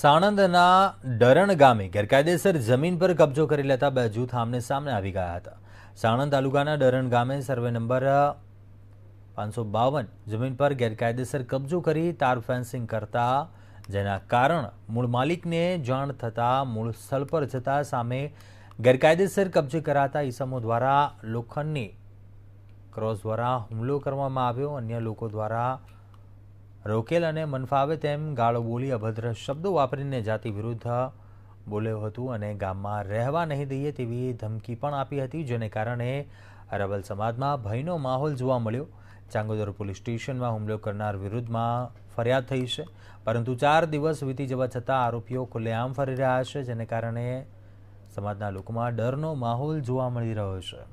સાણંદના ડરણ ગામે ગેરકાયદેસર જમીન પર કબજો કરી લેતા બે જૂથ આમને સામે આવી ગયા હતા સાણંદ તાલુકાના ડરણ ગામે સર્વે નંબર પાંચસો બાવન જમીન પર ગેરકાયદેસર કબજો કરી તાર ફેન્સિંગ કરતા જેના કારણ મૂળ માલિકને જાણ થતાં મૂળ સ્થળ પર જતા સામે ગેરકાયદેસર કબજે કરાતા ઈસમો દ્વારા લોખંડની ક્રોસ દ્વારા હુમલો કરવામાં આવ્યો અન્ય લોકો દ્વારા રોકેલ અને મનફાવે તેમ ગાળો બોલી અભદ્ર શબ્દો વાપરીને જાતિ વિરુદ્ધ બોલ્યો હતું અને ગામમાં રહેવા નહીં દઈએ તેવી ધમકી પણ આપી હતી જેને કારણે અરબલ સમાજમાં ભયનો માહોલ જોવા મળ્યો ચાંગોદર પોલીસ સ્ટેશનમાં હુમલો કરનાર વિરુદ્ધમાં ફરિયાદ થઈ છે પરંતુ ચાર દિવસ વીતી જવા છતાં આરોપીઓ ખુલ્લેઆમ ફરી રહ્યા છે જેને કારણે સમાજના લોકોમાં ડરનો માહોલ જોવા મળી રહ્યો છે